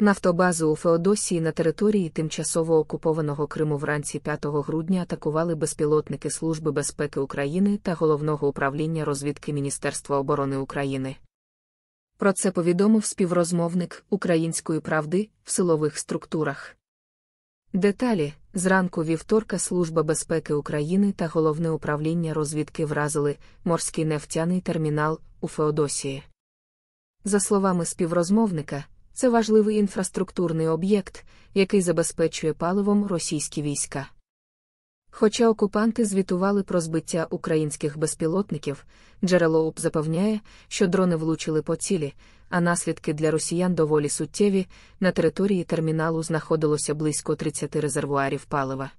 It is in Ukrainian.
Нафтобазу у Феодосії на території тимчасово окупованого Криму вранці 5 грудня атакували безпілотники Служби безпеки України та головного управління розвідки Міністерства оборони України. Про це повідомив співрозмовник Української правди в силових структурах. Деталі зранку вівторка Служба безпеки України та головне управління розвідки вразили морський нефтяний термінал у Феодосії. За словами співрозмовника, це важливий інфраструктурний об'єкт, який забезпечує паливом російські війська. Хоча окупанти звітували про збиття українських безпілотників, джерело УП запевняє, що дрони влучили по цілі, а наслідки для росіян доволі суттєві, на території терміналу знаходилося близько 30 резервуарів палива.